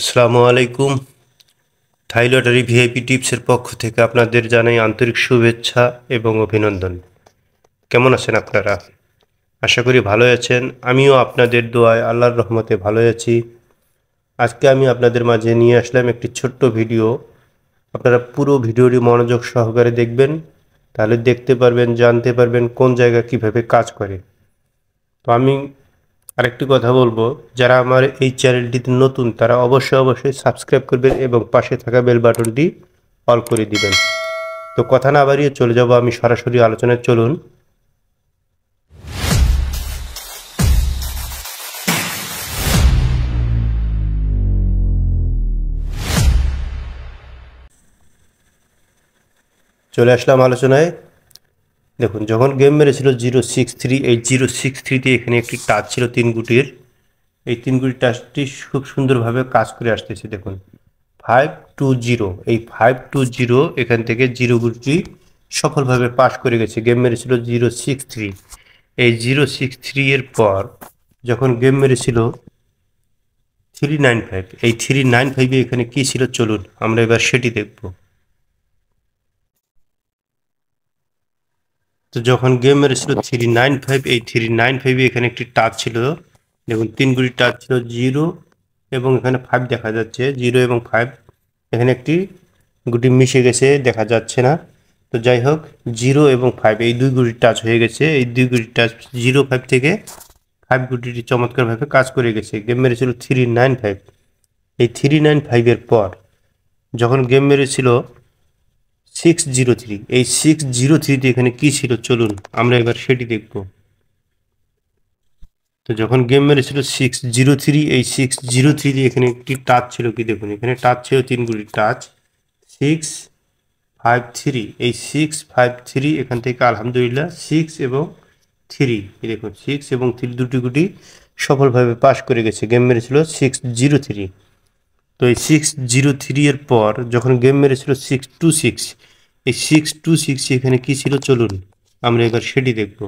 আসসালামু আলাইকুম থাই lottery VIP টিপসের পক্ষ থেকে আপনাদের জানাই আন্তরিক শুভেচ্ছা এবং অভিনন্দন কেমন আছেন আপনারা আশা করি ভালো আছেন আমিও আপনাদের দোয়ায় আল্লাহর রহমতে ভালো আছি আজকে আমি আপনাদের মাঝে নিয়ে আসলাম একটি ছোট্ট ভিডিও আপনারা পুরো ভিডিওটি মনোযোগ সহকারে দেখবেন তাহলে দেখতে পারবেন জানতে পারবেন কোন জায়গা কিভাবে কাজ করে তো আমি আরেকটি কথা বলবো যারা আমার এই চ্যানেলটিতে নতুন তারা অবশ্যই অবশ্যই সাবস্ক্রাইব করবেন এবং পাশে থাকা বেল বাটনটি অল করে দিবেন তো কথা না বাড়িয়ে চলে যাব আমি সরাসরি আলোচনায় চলুন চলে আসলাম আলোচনায় দেখুন যখন গেম মেরেছিল জিরো সিক্স থ্রি এই জিরো সিক্স থ্রিতে এখানে একটি টাচ ছিল তিন গুটির এই তিন গুটি টাচটি খুব সুন্দরভাবে কাজ করে আসতেছে দেখুন ফাইভ টু জিরো এই ফাইভ টু জিরো এখান থেকে জিরো গুটি সফলভাবে পাশ করে গেছে গেম মেরেছিল জিরো সিক্স থ্রি এই জিরো সিক্স থ্রি এর পর যখন গেম মেরেছিল থ্রি নাইন ফাইভ এই থ্রি নাইন ফাইভে এখানে কী ছিল চলুন আমরা এবার সেটি দেখবো তো যখন গেমের ছিল থ্রি নাইন ফাইভ এই থ্রি নাইন ফাইভে এখানে একটি টাচ ছিল দেখুন তিন গুটি টাচ ছিল জিরো এবং এখানে ফাইভ দেখা যাচ্ছে জিরো এবং ফাইভ এখানে একটি গুটি মিশে গেছে দেখা যাচ্ছে না তো যাই হোক জিরো এবং ফাইভ এই দুই গুটি টাচ হয়ে গেছে এই দুই গুটি টাচ জিরো ফাইভ থেকে ফাইভ গুটিটি চমৎকারভাবে কাজ করে গেছে গেম মেরেছিল থ্রি নাইন ফাইভ এই থ্রি নাইন ফাইভের পর যখন গেম মেরেছিল সিক্স জিরো থ্রি এই সিক্স জিরো থ্রিটি এখানে কি ছিল চলুন আমরা এবার সেটি দেখব তো যখন গেম মেরেছিল সিক্স জিরো থ্রি এই সিক্স জিরো থ্রি এখানে একটি টাচ ছিল কি দেখুন এখানে টাচ ছিল তিনগুলি টাচ সিক্স ফাইভ থ্রি এই সিক্স ফাইভ থ্রি এখান থেকে আলহামদুলিল্লাহ সিক্স এবং থ্রি দেখুন সিক্স এবং থ্রি দুটি গুটি সফলভাবে পাস করে গেছে গেম মেরেছিল সিক্স জিরো থ্রি তো এই সিক্স জিরো থ্রি এর পর যখন গেম মেরেছিল সিক্স টু সিক্স এই সিক্স টু সিক্স এখানে কি ছিল চলুন আমরা এবার সেটি দেখব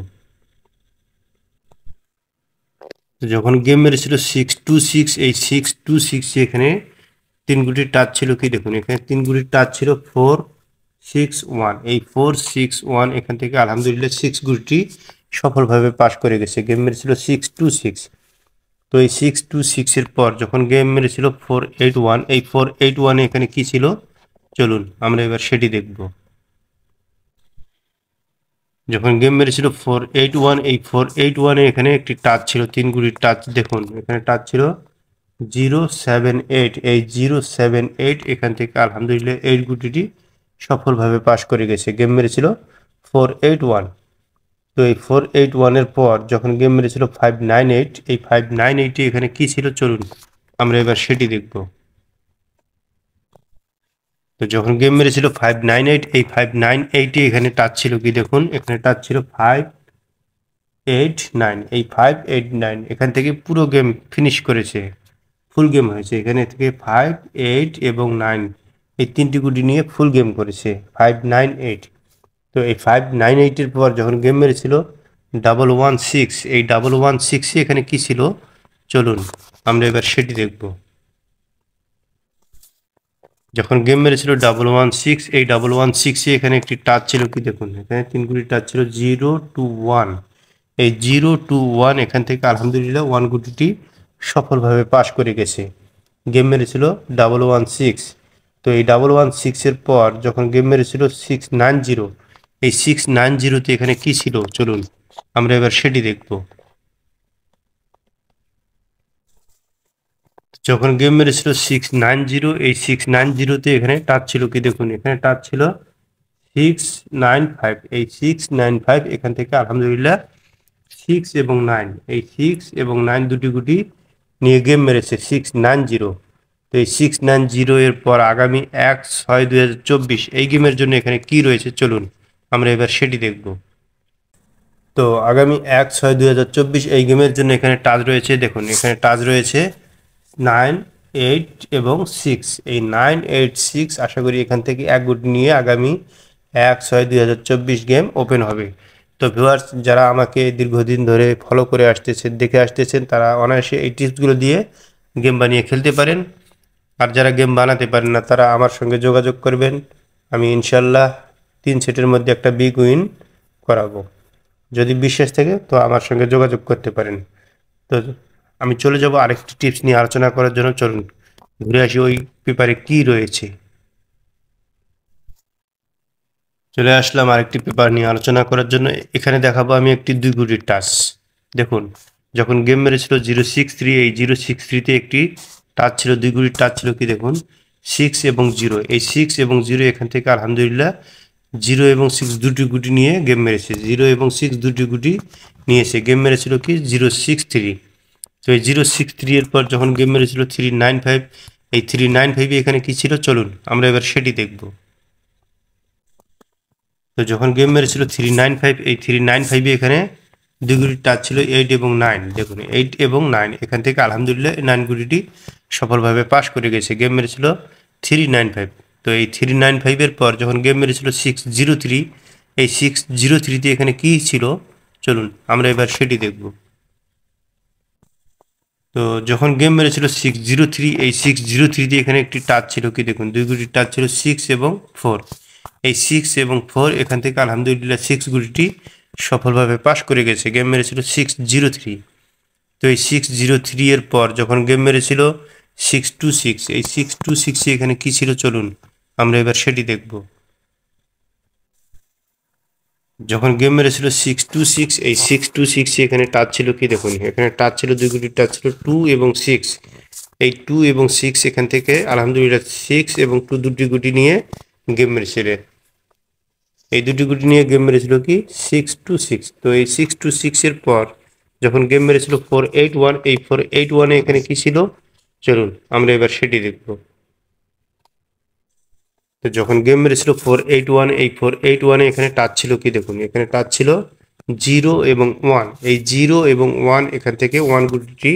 যখন গেম মেরেছিল সিক্স টু সিক্স এই সিক্স টু সিক্স এখানে তিন গুটির টাচ ছিল কি দেখুন এখানে তিন গুটি টাচ ছিল ফোর সিক্স ওয়ান এই ফোর সিক্স ওয়ান এখান থেকে আলহামদুলিল্লাহ সিক্স গুটি সফলভাবে পাশ করে গেছে গেম মেরেছিল সিক্স টু সিক্স তো এই সিক্স টু সিক্সের পর যখন গেম মেরেছিল ফোর এইট ওয়ান এই ফোর এইট ওয়ানে এখানে কি ছিল চলুন আমরা এবার সেটি দেখব যখন গেম মেরেছিল ফোর এইট ওয়ান এই ফোর এইট ওয়ানে এখানে একটি টাচ ছিল তিন গুড়ির টাচ দেখুন এখানে টাচ ছিল জিরো সেভেন এইট এই জিরো সেভেন এইট এখান থেকে আলহামদুলিল্লাহ এইট গুটিটি সফলভাবে পাশ করে গেছে গেম মেরেছিল ফোর এইট ওয়ান তো এই ফোর এইট ওয়ানের পর যখন গেম মেরেছিল ফাইভ নাইন এইট এই ফাইভ নাইন এইটটি এখানে কি ছিল চলুন আমরা এবার সেটি দেখব তো যখন গেম মেরেছিল ফাইভ নাইন এইট এই ফাইভ নাইন এইটে এখানে টাচ ছিল কি দেখুন এখানে টাচ ছিল ফাইভ এইট নাইন এই ফাইভ এইট নাইন এখান থেকে পুরো গেম ফিনিশ করেছে ফুল গেম হয়েছে এখানে থেকে ফাইভ এইট এবং নাইন এই তিনটি গুটি নিয়ে ফুল গেম করেছে ফাইভ নাইন এইট তো এই ফাইভ নাইন এইটের পর যখন গেম মেরেছিল ডাবল ওয়ান সিক্স এই ডাবল ওয়ান সিক্সই এখানে কি ছিল চলুন আমরা এবার সেটি দেখব যখন গেম মেরেছিল ডাবল ওয়ান সিক্স এই ডাবল ওয়ান সিক্সই এখানে একটি টাচ ছিল কি দেখুন এখানে তিনগুলি টাচ ছিল জিরো টু ওয়ান এই জিরো টু ওয়ান এখান থেকে আলহামদুলিল্লাহ ওয়ান গুটিটি সফলভাবে পাশ করে গেছে গেম মেরেছিল ডাবল ওয়ান সিক্স তো এই ডাবল ওয়ান সিক্সের পর যখন গেম মেরেছিল সিক্স নাইন জিরো এই সিক্স নাইন জিরোতে এখানে কি ছিল চলুন আমরা এবার সেটি দেখব যখন গেম মেরেছিল সিক্স নাইন জিরো এই সিক্স নাইন জিরোতে এখানে টাচ ছিল কি দেখুন এখানে টাচ ছিল সিক্স নাইন ফাইভ এই সিক্স নাইন ফাইভ এখান থেকে আলহামদুলিল্লাহ সিক্স এবং নাইন এই সিক্স এবং নাইন দুটি গুটি নিয়ে গেম মেরেছে সিক্স নাইন জিরো তো এই সিক্স নাইন জিরো এর পর আগামী এক ছয় চব্বিশ এই গেমের জন্য এখানে কি রয়েছে চলুন আমরা এবার সেটি দেখব তো আগামী এক ছয় দু এই গেমের জন্য এখানে টাচ রয়েছে দেখুন এখানে টাচ রয়েছে নাইন এইট এবং সিক্স এই নাইন এইট সিক্স আশা করি এখান থেকে এক গুট নিয়ে আগামী এক ছয় দুই গেম ওপেন হবে তো ভিউয়ার্স যারা আমাকে দীর্ঘদিন ধরে ফলো করে আসতেছেন দেখে আসতেছেন তারা অনায়াসে এই টিপসগুলো দিয়ে গেম বানিয়ে খেলতে পারেন আর যারা গেম বানাতে পারেন না তারা আমার সঙ্গে যোগাযোগ করবেন আমি ইনশাল্লাহ তিন সেটের মধ্যে একটা বিগ উইন করাবো যদি বিশ্বাস থাকে তো আমার সঙ্গে যোগাযোগ করতে পারেন তো আমি চলে যাব আরেকটি টিপস নিয়ে আলোচনা করার জন্য চলুন ঘুরে আসি ওই পেপারে কি রয়েছে চলে আসলাম আরেকটি পেপার নিয়ে আলোচনা করার জন্য এখানে দেখাবো আমি একটি দুই গুটির টাচ দেখুন যখন গেম মেরেছিল জিরো সিক্স থ্রি এই জিরো সিক্স থ্রিতে একটি টাচ ছিল দুই গুটির টাচ ছিল কি দেখুন সিক্স এবং জিরো এই সিক্স এবং জিরো এখান থেকে আলহামদুলিল্লাহ জিরো এবং সিক্স দুটি গুটি নিয়ে গেম মেরেছে জিরো এবং সিক্স দুটি গুটি নিয়েছে গেম মেরেছিল কি জিরো সিক্স থ্রি তো এই জিরো সিক্স থ্রি এর পর যখন গেম মেরেছিল থ্রি নাইন ফাইভ এই থ্রি নাইন ফাইভে এখানে কি ছিল চলুন আমরা এবার সেটি দেখব তো যখন গেম মেরেছিল থ্রি নাইন ফাইভ এই থ্রি নাইন ফাইভে এখানে দুই গুটি টাচ ছিল এইট এবং নাইন দেখুন এইট এবং নাইন এখান থেকে আলহামদুলিল্লাহ নাইন গুটিটি সফলভাবে পাশ করে গেছে গেম মেরেছিল থ্রি নাইন ফাইভ তো এই থ্রি নাইন ফাইভের পর যখন গেম মেরেছিল সিক্স জিরো থ্রি এই সিক্স জিরো থ্রিতে এখানে কী ছিল চলুন আমরা এবার সেটি দেখব তো যখন গেম মেরেছিল সিক্স জিরো থ্রি এই সিক্স জিরো থ্রিতে এখানে একটি টাচ ছিল কি দেখুন দুই গুটি টাচ ছিল সিক্স এবং ফোর এই সিক্স এবং ফোর এখান থেকে আলহামদুলিল্লাহ সিক্স গুটিটি সফলভাবে পাস করে গেছে গেম মেরেছিল সিক্স জিরো থ্রি তো এই সিক্স জিরো থ্রি এর পর যখন গেম মেরেছিল সিক্স টু সিক্স এই সিক্স টু সিক্সে এখানে কী ছিল চলুন আমরা এবার সেটি দেখব যখন গেম মেরেছিল সিক্স টু সিক্স এই সিক্স টু সিক্স এখানে টাচ ছিল কি দেখুন এখানে টাচ ছিল দুই গুটি টাচ ছিল টু এবং সিক্স এই টু এবং সিক্স এখান থেকে আলহামদুলিল্লাহ সিক্স এবং টু দুটি গুটি নিয়ে গেম মেরেছিল এই দুটি গুটি নিয়ে গেম মেরেছিল কি সিক্স টু সিক্স তো এই সিক্স টু সিক্সের পর যখন গেম মেরেছিল ফোর এইট ওয়ান এই ফোর এইট ওয়ানে এখানে কি ছিল চলুন আমরা এবার সেটি দেখবো তো যখন গেম মেরেছিল ফোর এইট ওয়ান এই ফোর এইট ওয়ানে এখানে টাচ ছিল কি দেখুন এখানে টাচ ছিল জিরো এবং ওয়ান এই জিরো এবং ওয়ান এখান থেকে ওয়ান গুটিটি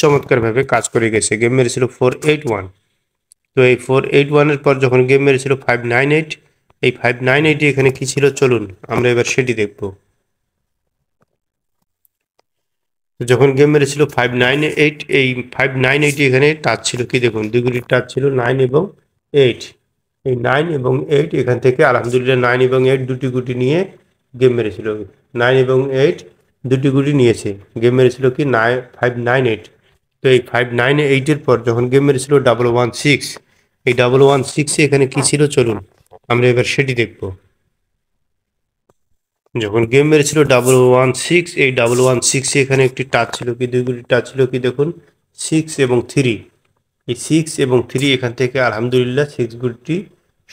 চমৎকারভাবে কাজ করে গেছে গেম মেরেছিল ফোর এইট ওয়ান তো এই ফোর এইট ওয়ানের পর যখন গেম মেরেছিল ফাইভ নাইন এইট এই ফাইভ নাইন এইটে এখানে কি ছিল চলুন আমরা এবার সেটি দেখব যখন গেম মেরেছিল ফাইভ নাইন এইট এই ফাইভ নাইন এইটে এখানে টাচ ছিল কি দেখুন দুগুলির টাচ ছিল নাইন এবং এইট এই নাইন এবং এইট এখান থেকে আলহামদুলিল্লাহ নাইন এবং এইট দুটি গুটি নিয়ে গেম মেরেছিল নাইন এবং এইট দুটি গুটি নিয়েছে গেম মেরেছিল কি নাই ফাইভ নাইন এইট তো এই ফাইভ নাইন এইটের পর যখন গেম মেরেছিল ডাবল ওয়ান সিক্স এই ডাবল ওয়ান সিক্সে এখানে কী ছিল চলুন আমরা এবার সেটি দেখব যখন গেম মেরেছিল ডাবল ওয়ান সিক্স এই ডাবল ওয়ান সিক্সে এখানে একটি টাচ ছিল কি দুই গুটি টাচ ছিল কি দেখুন সিক্স এবং থ্রি এই সিক্স এবং থ্রি এখান থেকে আলহামদুলিল্লাহ সিক্স গুটি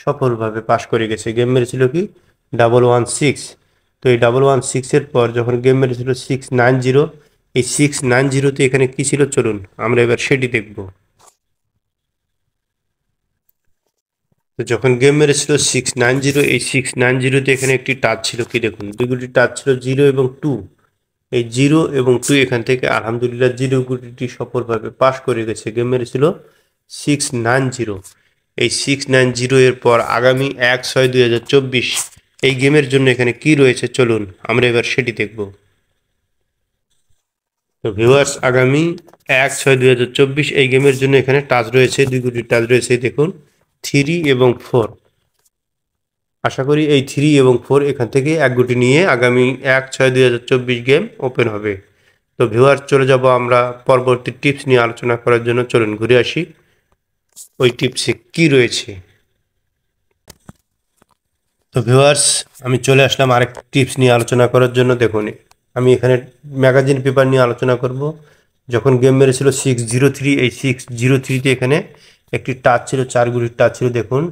সফলভাবে পাশ করে গেছে গেম মেরেছিল কি ডাবল ওয়ান সিক্স তো এই ডাবল ওয়ান সিক্সের পর যখন গেম মেরেছিল সিক্স নাইন জিরো এই সিক্স নাইন জিরোতে এখানে কী ছিল চলুন আমরা এবার সেটি দেখব তো যখন গেম মেরেছিল সিক্স নাইন জিরো এই সিক্স নাইন জিরোতে এখানে একটি টাচ ছিল কি দেখুন দুগুটি টাচ ছিল জিরো এবং টু এই জিরো এবং টু এখান থেকে আলহামদুলিল্লাহ জিরো গুটিটি সফলভাবে পাশ করে গেছে গেম মেরেছিল সিক্স নাইন জিরো এই সিক্স নাইন জিরো এর পর আগামী এক ছয় দুই হাজার চব্বিশ এই গেমের জন্য এখানে কি রয়েছে চলুন আমরা এবার সেটি দেখব তো ভিউয়ার্স আগামী এক ছয় দুই হাজার চব্বিশ এই গেমের জন্য এখানে টাচ রয়েছে দুই কোটি টাচ রয়েছে দেখুন থ্রি এবং ফোর আশা করি এই থ্রি এবং ফোর এখান থেকে এক গুটি নিয়ে আগামী এক ছয় দুই হাজার চব্বিশ গেম ওপেন হবে তো ভিউয়ার্স চলে যাব আমরা পরবর্তী টিপস নিয়ে আলোচনা করার জন্য চলুন ঘুরে আসি ওই টিপসে কি রয়েছে তো ভিউয়ার্স আমি চলে আসলাম আরেক টিপস নিয়ে আলোচনা করার জন্য দেখুন আমি এখানে ম্যাগাজিন পেপার নিয়ে আলোচনা করব যখন গেম মেরেছিল সিক্স জিরো থ্রি এই সিক্স জিরো থ্রিতে এখানে একটি টাচ ছিল চার চারগুলির টাচ ছিল দেখুন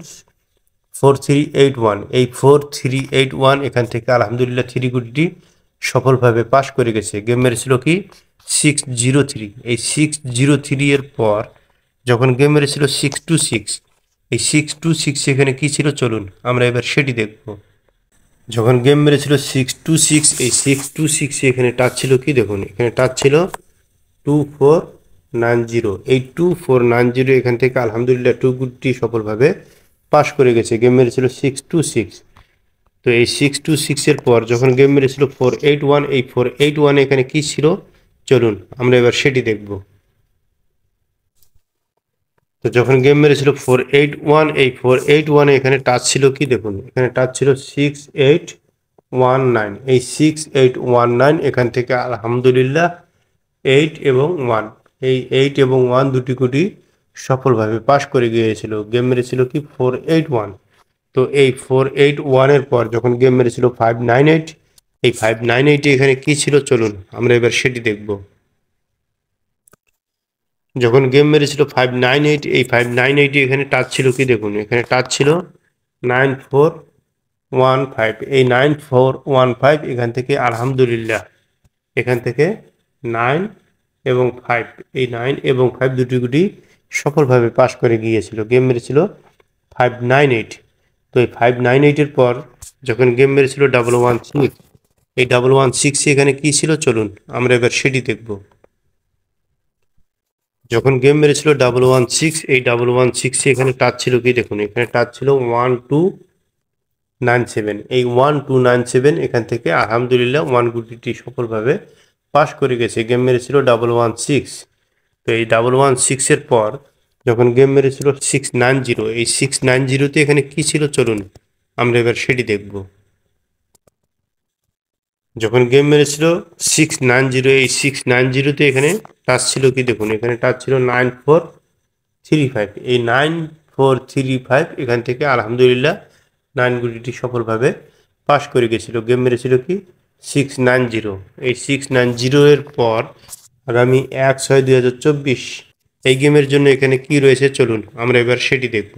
ফোর থ্রি এইট ওয়ান এই ফোর থ্রি এইট ওয়ান এখান থেকে আলহামদুলিল্লাহ থ্রি গুলিটি সফলভাবে পাশ করে গেছে গেম মেরেছিল কি সিক্স জিরো থ্রি এই সিক্স জিরো থ্রি এর পর যখন গেম মেরেছিল সিক্স টু সিক্স এই সিক্স টু সিক্স এখানে কী ছিল চলুন আমরা এবার সেটি দেখব যখন গেম মেরেছিল সিক্স টু সিক্স এই সিক্স টু সিক্স এখানে টাচ ছিল কি দেখুন এখানে টাচ ছিল টু ফোর নাইন জিরো এই টু ফোর নাইন জিরো এখান থেকে আলহামদুলিল্লাহ টু গুডটি সফলভাবে পাস করে গেছে গেম মেরেছিল সিক্স টু সিক্স তো এই সিক্স টু সিক্সের পর যখন গেম মেরেছিল ফোর এইট ওয়ান এই ফোর এইট ওয়ান এখানে কী ছিল চলুন আমরা এবার সেটি দেখবো তো যখন গেম মেরেছিল ফোর এইট ওয়ান এই ফোর এইট ওয়ানে এখানে টাচ ছিল কি দেখুন এখানে টাচ ছিল সিক্স এইট ওয়ান নাইন এই সিক্স এইট ওয়ান নাইন এখান থেকে আলহামদুলিল্লাহ এইট এবং ওয়ান এই এইট এবং ওয়ান দুটি কুটি সফলভাবে পাশ করে গিয়েছিল গেম মেরেছিল কি ফোর এইট ওয়ান তো এই ফোর এইট ওয়ানের পর যখন গেম মেরেছিল ফাইভ নাইন এইট এই ফাইভ নাইন এইটে এখানে কী ছিল চলুন আমরা এবার সেটি দেখবো যখন গেম মেরেছিল ফাইভ নাইন এইট এই ফাইভ নাইন এইটে এখানে টাচ ছিল কি দেখুন এখানে টাচ ছিল নাইন ফোর ওয়ান ফাইভ এই নাইন ফোর ওয়ান ফাইভ এখান থেকে আলহামদুলিল্লাহ এখান থেকে নাইন এবং ফাইভ এই নাইন এবং ফাইভ দুটি গুটি সফলভাবে পাশ করে গিয়েছিল গেম মেরেছিল ফাইভ নাইন এইট তো এই ফাইভ নাইন এইটের পর যখন গেম মেরেছিল ডাবল ওয়ান সিক্স এই ডাবল ওয়ান সিক্স এখানে কী ছিল চলুন আমরা এবার সেটি দেখবো যখন গেম মেরেছিল ডাবল ওয়ান সিক্স এই ডাবল ওয়ান সিক্সে এখানে টাচ ছিল কি দেখুন এখানে টাচ ছিল ওয়ান টু নাইন সেভেন এই ওয়ান টু নাইন সেভেন এখান থেকে আলহামদুলিল্লাহ ওয়ান গুটিটি সফলভাবে পাস করে গেছে গেম মেরেছিল ডাবল ওয়ান সিক্স তো এই ডাবল ওয়ান সিক্সের পর যখন গেম মেরেছিল সিক্স নাইন জিরো এই সিক্স নাইন জিরোতে এখানে কী ছিল চলুন আমরা এবার সেটি দেখবো যখন গেম মেরেছিল সিক্স নাইন জিরো এই সিক্স নাইন জিরোতে এখানে টাচ ছিল কি দেখুন এখানে টাচ ছিল নাইন ফোর থ্রি ফাইভ এই নাইন ফোর থ্রি ফাইভ এখান থেকে আলহামদুলিল্লাহ নাইন গুটিটি সফলভাবে পাশ করে গেছিল গেম মেরেছিল কি সিক্স নাইন জিরো এই সিক্স নাইন জিরো এর পর আগামী এক ছয় দুই হাজার চব্বিশ এই গেমের জন্য এখানে কি রয়েছে চলুন আমরা এবার সেটি দেখব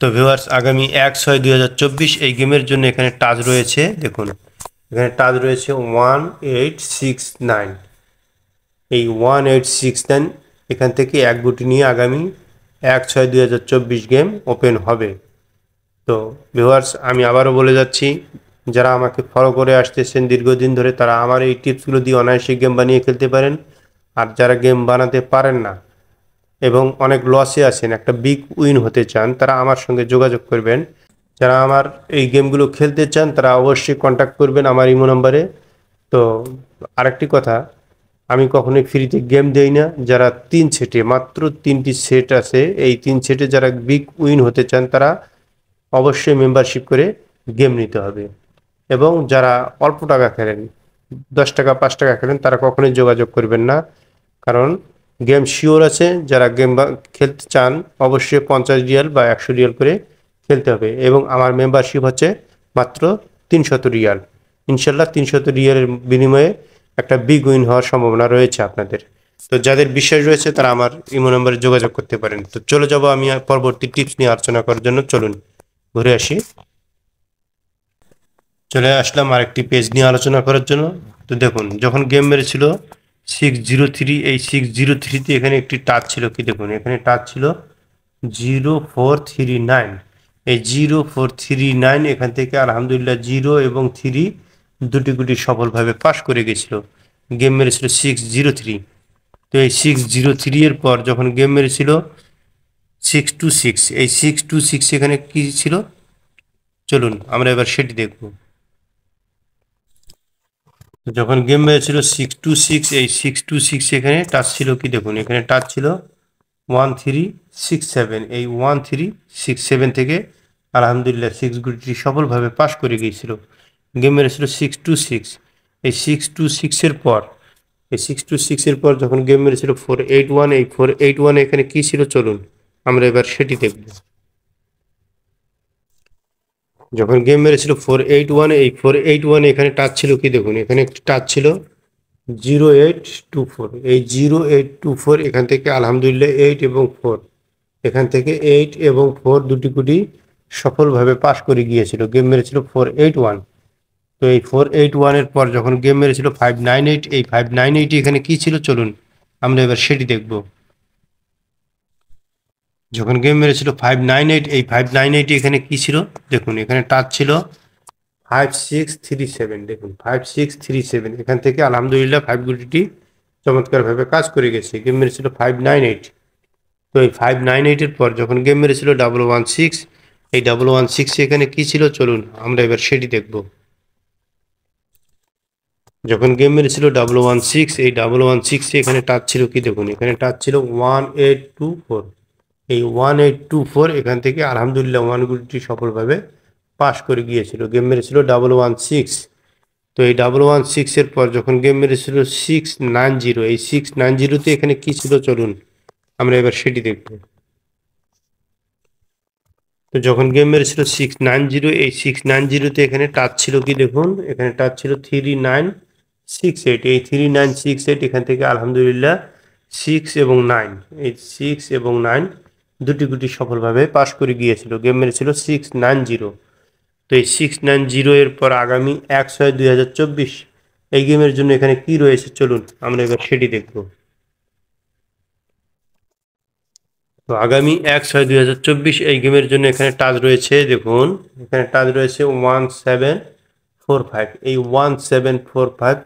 তো ভিউয়ার্স আগামী এক ছয় দুই হাজার চব্বিশ এই গেমের জন্য এখানে টাচ রয়েছে দেখুন এখানে টাচ রয়েছে ওয়ান এইট সিক্স নাইন এই ওয়ান এইট সিক্স নাইন এখান থেকে এক গুটি নিয়ে আগামী এক ছয় দুই হাজার চব্বিশ গেম ওপেন হবে তো ভিউয়ার্স আমি আবারও বলে যাচ্ছি যারা আমাকে ফলো করে আসতেছেন দীর্ঘদিন ধরে তারা আমার এই টিপসগুলো দিয়ে অনায়াসে গেম বানিয়ে খেলতে পারেন আর যারা গেম বানাতে পারেন না এবং অনেক লসে আছেন একটা বিগ উইন হতে চান তারা আমার সঙ্গে যোগাযোগ করবেন যারা আমার এই গেমগুলো খেলতে চান তারা অবশ্যই কন্ট্যাক্ট করবেন আমার ইমো নাম্বারে তো আরেকটি কথা আমি কখনোই ফ্রিতে গেম দেই না যারা তিন সেটে মাত্র তিনটি সেট আছে এই তিন সেটে যারা বিগ উইন হতে চান তারা অবশ্যই মেম্বারশিপ করে গেম নিতে হবে এবং যারা অল্প টাকা খেলেন দশ টাকা পাঁচ টাকা খেলেন তারা কখনোই যোগাযোগ করবেন না কারণ গেম শিওর আছে যারা গেম খেলতে চান অবশ্যই পঞ্চাশ রিয়াল বা একশো রিয়াল করে খেলতে হবে এবং আমার মেম্বারশিপ হচ্ছে মাত্র তিনশত রিয়াল ইনশাল্লাহ তিনশত রিয়ালের বিনিময়ে একটা বিগ উইন হওয়ার সম্ভাবনা রয়েছে আপনাদের তো যাদের বিশ্বাস রয়েছে তারা আমার ইমো নম্বরে যোগাযোগ করতে পারেন তো চলে যাব আমি পরবর্তী টিপস নিয়ে আলোচনা করার জন্য চলুন ঘুরে আসি চলে আসলাম আরেকটি পেজ নিয়ে আলোচনা করার জন্য তো দেখুন যখন গেম মেরেছিল সিক্স জিরো থ্রি এই সিক্স জিরো থ্রিতে এখানে একটি টাচ ছিল কি দেখুন এখানে টাচ ছিল জিরো ফোর থ্রি নাইন এই জিরো ফোর থ্রি নাইন এখান থেকে আলহামদুলিল্লাহ জিরো এবং থ্রি দুটি গুটি সফলভাবে পাশ করে গেছিল গেম মেরেছিল সিক্স জিরো থ্রি তো এই সিক্স জিরো থ্রি এর পর যখন গেম মেরেছিল সিক্স টু সিক্স এই সিক্স টু সিক্স এখানে কী ছিল চলুন আমরা এবার সেটি দেখব যখন গেম মেরেছিল সিক্স টু সিক্স এই সিক্স টু সিক্স এখানে টাচ ছিল কি দেখুন এখানে টাচ ছিল ওয়ান থ্রি সিক্স সেভেন এই ওয়ান থ্রি সিক্স সেভেন থেকে আলহামদুলিল্লাহ সিক্স গ্রুপটি সফলভাবে পাশ করে গিয়েছিল গেমের ছিল সিক্স টু সিক্স এই সিক্স টু সিক্সের পর এই সিক্স টু সিক্সের পর যখন গেম মেরেছিল ফোর এইট ওয়ান এই ফোর এইট ওয়ান এখানে কী ছিল চলুন আমরা এবার সেটি দেখব যখন গেম মেরেছিল ফোর এইট ওয়ান এই ফোর এইট ওয়ান এখানে টাচ ছিল কি দেখুন এখানে একটি টাচ ছিল জিরো এইট টু ফোর এই জিরো এইট টু ফোর এখান থেকে আলহামদুলিল্লাহ এইট এবং ফোর এখান থেকে এইট এবং ফোর দুটি কুটি সফলভাবে পাশ করে গিয়েছিল গেম মেরেছিল ফোর এইট ওয়ান তো এই ফোর এইট ওয়ানের পর যখন গেম মেরেছিল ফাইভ নাইন এইট এই ফাইভ নাইন এইট এখানে কী ছিল চলুন আমরা এবার সেটি দেখব যখন গেম মেরেছিল ফাইভ নাইন এইট এই ফাইভ নাইন এইট এখানে কী ছিল দেখুন এখানে টাচ ছিল ফাইভ সিক্স থ্রি সেভেন দেখুন ফাইভ সিক্স থ্রি সেভেন এখান থেকে আলহামদুলিল্লাহ ফাইভ গুটিটি চমৎকারভাবে কাজ করে গেছে গেম মেরেছিল ফাইভ নাইন এইট তো এই ফাইভ নাইন এইটের পর যখন গেম মেরেছিল ডাবল ওয়ান সিক্স এই ডাবল ওয়ান সিক্স এখানে কি ছিল চলুন আমরা এবার সেটি দেখব যখন গেম মেরেছিল ডাবল ওয়ান সিক্স এই ডাবল ওয়ান সিক্স এখানে টাচ ছিল কি দেখুন এখানে টাচ ছিল ওয়ান এইট টু ফোর এই ওয়ান এইট টু ফোর এখান থেকে আলহামদুলিল্লাহ ওয়ান গুলিটি সফলভাবে পাশ করে গিয়েছিল গেম মেরেছিল ডাবল ওয়ান সিক্স তো এই ডাবল ওয়ান সিক্সের পর যখন গেম মেরেছিল সিক্স নাইন জিরো এই সিক্স নাইন জিরোতে এখানে কী ছিল চলুন আমরা এবার সেটি দেখব যখন গেম মেরেছিল সিক্স নাইন জিরো এই সিক্স নাইন জিরোতে এখানে টাচ ছিল কি দেখুন এখানে টাচ ছিল থ্রি নাইন সিক্স এইট এই থ্রি নাইন সিক্স এইট এখান থেকে আলহামদুলিল্লাহ সিক্স এবং নাইন এই সিক্স এবং নাইন দুটি গুটি সফলভাবে পাশ করে গিয়েছিল গেম মেরেছিল সিক্স নাইন জিরো তো এই সিক্স নাইন জিরো এর পর আগামী এক ছয় দুই হাজার চব্বিশ এই গেমের জন্য এখানে কি রয়েছে চলুন আমরা এবার সেটি দেখবো তো আগামী এক ছয় দুই হাজার চব্বিশ এই গেমের জন্য এখানে টাচ রয়েছে দেখুন এখানে টাচ রয়েছে ওয়ান সেভেন ফোর ফাইভ এই ওয়ান সেভেন ফোর ফাইভ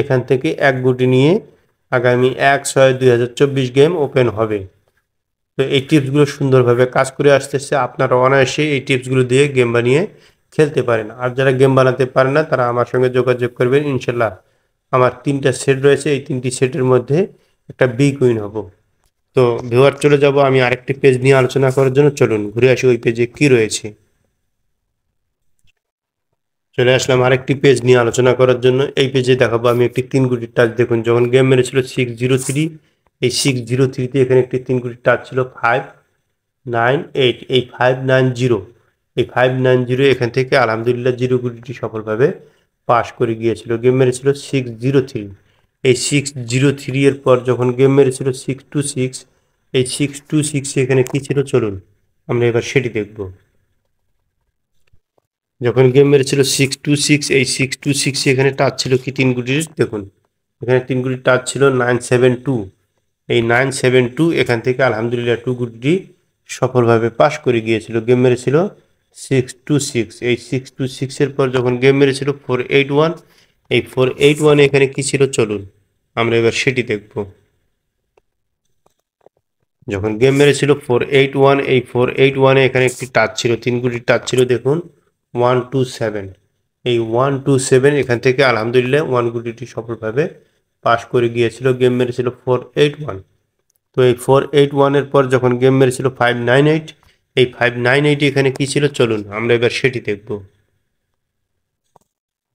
এখান থেকে এক গুটি নিয়ে আগামী এক ছয় দুই হাজার চব্বিশ গেম ওপেন হবে তো এই টিপসগুলো সুন্দরভাবে কাজ করে আসতেছে আপনারা অনায়াসে এই টিপসগুলো দিয়ে গেম বানিয়ে খেলতে পারেন আর যারা গেম বানাতে পারে না তারা আমার সঙ্গে যোগাযোগ করবেন ইনশাল্লাহ আমার তিনটা সেট রয়েছে এই তিনটি সেটের মধ্যে একটা বিগ উইন হবো তো ভিউয়ার চলে যাব আমি আরেকটি পেজ নিয়ে আলোচনা করার জন্য চলুন ঘুরে আসি ওই পেজে কি রয়েছে চলে আসলাম আরেকটি পেজ নিয়ে আলোচনা করার জন্য এই পেজে দেখাবো আমি একটি তিন কোটির টাচ দেখুন যখন গেম মেরেছিল সিক্স জিরো থ্রি এই সিক্স জিরো থ্রিতে এখানে একটি তিন কোটির টাচ ছিল ফাইভ নাইন এইট এই ফাইভ নাইন জিরো এই ফাইভ নাইন জিরো এখান থেকে আলহামদুলিল্লাহ জিরো কোটিটি সফলভাবে পাশ করে গিয়েছিল গেম মেরেছিল সিক্স জিরো থ্রি এই সিক্স জিরো থ্রি এর পর যখন গেম মেরেছিল সিক্স টু সিক্স এই সিক্স টু সিক্স এখানে কী ছিল চলুন আমরা এবার সেটি দেখব যখন গেম মেরেছিল সিক্স টু সিক্স এই সিক্স টু সিক্স এখানে টাচ ছিল কি তিন গুটির দেখুন এখানে তিন গুটি টাচ ছিল নাইন সেভেন টু এই নাইন সেভেন টু এখান থেকে আলহামদুলিল্লাহ টু গুটি সফলভাবে পাশ করে গিয়েছিল গেম মেরেছিল সিক্স টু সিক্স এই সিক্স টু সিক্সের পর যখন গেম মেরেছিল ফোর এইট ওয়ান এই ফোর এইট ওয়ান এখানে কী ছিল চলুন আমরা এবার সেটি দেখব যখন গেম মেরেছিল ফোর এইট ওয়ান এই ফোর এইট ওয়ানে এখানে একটি টাচ ছিল তিন গুটি টাচ ছিল দেখুন ওয়ান টু সেভেন এই ওয়ান টু সেভেন এখান থেকে আলহামদুলিল্লাহ ওয়ান গুটিটি সফলভাবে পাস করে গিয়েছিল গেম মেরেছিল ফোর এইট ওয়ান তো এই ফোর এইট ওয়ানের পর যখন গেম মেরেছিল ফাইভ নাইন এইট এই ফাইভ নাইন এইট এখানে কী ছিল চলুন আমরা এবার সেটি দেখবো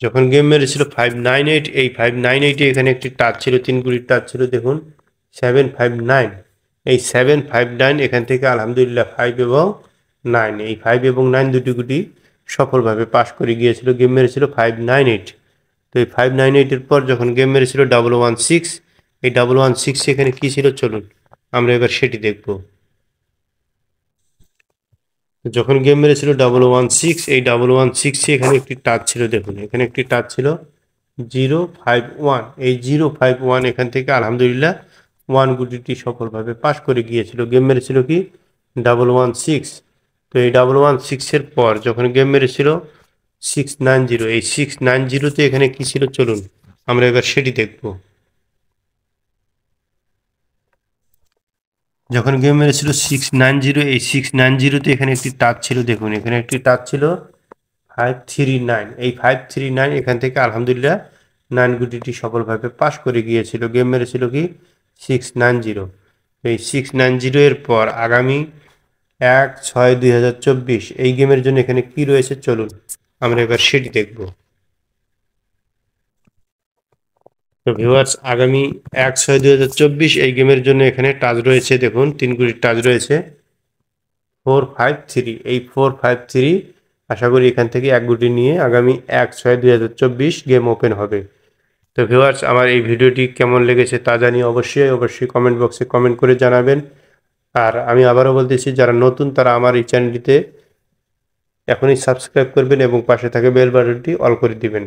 যখন গেম মেরেছিল ফাইভ নাইন এইট এই ফাইভ নাইন এইটে এখানে একটি টাচ ছিল তিন গুলির টাচ ছিল দেখুন সেভেন ফাইভ নাইন এই সেভেন ফাইভ নাইন এখান থেকে আলহামদুলিল্লাহ ফাইভ এবং নাইন এই ফাইভ এবং নাইন দুটি গুটি সফলভাবে পাস করে গিয়েছিল গেম মেরেছিল ফাইভ নাইন এইট তো এই ফাইভ নাইন এইটের পর যখন গেম মেরেছিল ডাবল ওয়ান সিক্স এই ডাবল ওয়ান সিক্স এখানে কী ছিল চলুন আমরা এবার সেটি দেখবো যখন গেম মেরেছিল ডাবল ওয়ান সিক্স এই ডাবল ওয়ান সিক্সে এখানে একটি টাচ ছিল দেখুন এখানে একটি টাচ ছিল জিরো ফাইভ ওয়ান এই জিরো ফাইভ ওয়ান এখান থেকে আলহামদুলিল্লাহ ওয়ান গুটিটি সফলভাবে পাস করে গিয়েছিল গেম মেরেছিল কি ডাবল ওয়ান সিক্স তো এই ডাবল ওয়ান সিক্সের পর যখন গেম মেরেছিল সিক্স নাইন জিরো এই সিক্স নাইন জিরোতে এখানে কী ছিল চলুন আমরা এবার সেটি দেখবো যখন গেম মেরেছিল সিক্স নাইন জিরো এই সিক্স নাইন জিরোতে এখানে একটি টাচ ছিল দেখুন এখানে একটি টাচ ছিল ফাইভ থ্রি নাইন এই ফাইভ থ্রি নাইন এখান থেকে আলহামদুলিল্লাহ নাইন গুটিটি সফলভাবে পাস করে গিয়েছিল গেম মেরেছিল কি সিক্স নাইন জিরো এই সিক্স নাইন জিরো এর পর আগামী এক ছয় দুই এই গেমের জন্য এখানে কি রয়েছে চলুন আমরা এবার সেটি দেখবো তো ভিউয়ার্স আগামী এক ছয় দু এই গেমের জন্য এখানে টাচ রয়েছে দেখুন তিন কোটির টাচ রয়েছে ফোর ফাইভ থ্রি এই ফোর ফাইভ থ্রি আশা করি এখান থেকে এক গুটি নিয়ে আগামী এক ছয় দুই গেম ওপেন হবে তো ভিউয়ার্স আমার এই ভিডিওটি কেমন লেগেছে তা জানিয়ে অবশ্যই অবশ্যই কমেন্ট বক্সে কমেন্ট করে জানাবেন আর আমি আবারও বলতেছি যারা নতুন তারা আমার এই চ্যানেলটিতে এখনই সাবস্ক্রাইব করবেন এবং পাশে থাকে বেল বাটনটি অল করে দিবেন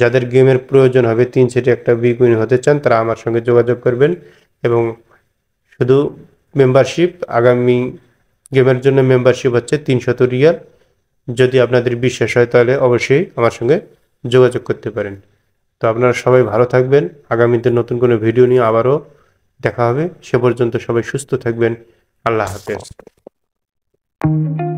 যাদের গেমের প্রয়োজন হবে তিন সেটি একটা বিগ উইন হতে চান তারা আমার সঙ্গে যোগাযোগ করবেন এবং শুধু মেম্বারশিপ আগামী গেমের জন্য মেম্বারশিপ হচ্ছে তিনশত রিয়াল যদি আপনাদের বিশ্বাস হয় তাহলে অবশ্যই আমার সঙ্গে যোগাযোগ করতে পারেন তো আপনারা সবাই ভালো থাকবেন আগামীতে নতুন কোনো ভিডিও নিয়ে আবারও দেখা হবে সে পর্যন্ত সবাই সুস্থ থাকবেন আল্লাহ হাফেজ